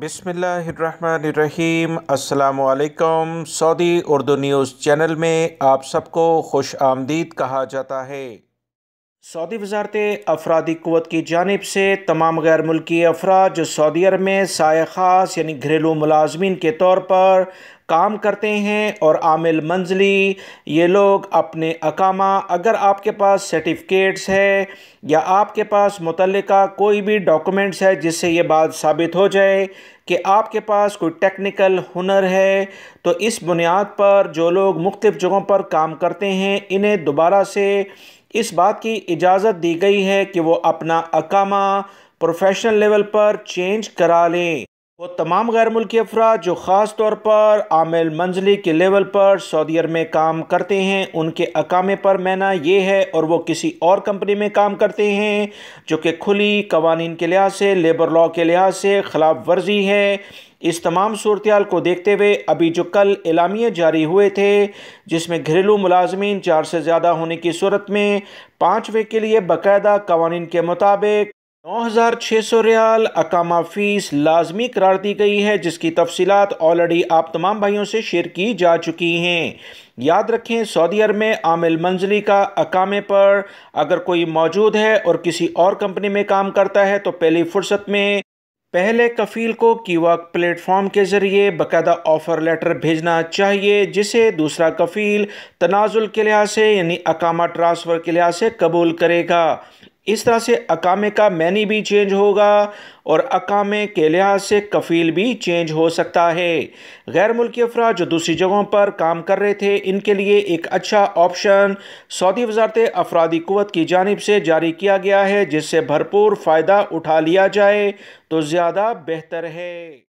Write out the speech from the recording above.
बिसमीम् अल्लाम Saudi Urdu news channel में आप सबको खुश आमदीद कहा जाता है सऊदी वजारत अफरादी क़वत की जानब से तमाम गैर मुल्की अफराद जो सऊदी अरब में साय ख़ास यानी घरेलू मुलाजमीन के तौर पर काम करते हैं और आमिल मंजली ये लोग अपने अकामा अगर आपके पास सर्टिफिकेट्स है या आपके पास मुतल कोई भी डॉक्यूमेंट्स है जिससे ये बात साबित हो जाए कि आपके पास कोई टेक्निकल हुनर है तो इस बुनियाद पर जो लोग मुख्तु जगहों पर काम करते हैं इन्हें दोबारा से इस बात की इजाज़त दी गई है कि वो अपना अकामा प्रोफेशनल लेवल पर चेंज करा लें वो तमाम गैर मुल्की अफराद जो ख़ास तौर पर आमिल मंजिली के लेवल पर सऊदी अरब में काम करते हैं उनके अकामे पर मैना ये है और वो किसी और कंपनी में काम करते हैं जो कि खुली कवानीन के लिहाज से लेबर लॉ के लिहाज से खिलाफ वर्जी है इस तमाम सूरत को देखते हुए अभी जो कल एलामिए जारी हुए थे जिसमें घरेलू मुलाजमीन चार से ज़्यादा होने की सूरत में पाँचवें के लिए बाकायदा कवानीन के मुताबिक 9600 रियाल अकामा फ़ीस लाजमी करार दी गई है जिसकी तफसीत ऑलरेडी आप तमाम भाइयों से शेयर की जा चुकी हैं याद रखें सऊदी अरब में आमिल मंजिली का अकामे पर अगर कोई मौजूद है और किसी और कंपनी में काम करता है तो पहली फुर्सत में पहले कफील को कीवर्क प्लेटफॉर्म के ज़रिए बाकायदा ऑफ़र लेटर भेजना चाहिए जिसे दूसरा कफील तनाजुल के लिहाज से यानी अकामा ट्रांसफ़र के लिहाज से कबूल करेगा इस तरह से अकामे का मैनी भी चेंज होगा और अकामे के लिहाज से कफील भी चेंज हो सकता है गैर मुल्की अफराज जो दूसरी जगहों पर काम कर रहे थे इनके लिए एक अच्छा ऑप्शन सऊदी वजारत अफरादी क़वत की जानब से जारी किया गया है जिससे भरपूर फ़ायदा उठा लिया जाए तो ज़्यादा बेहतर है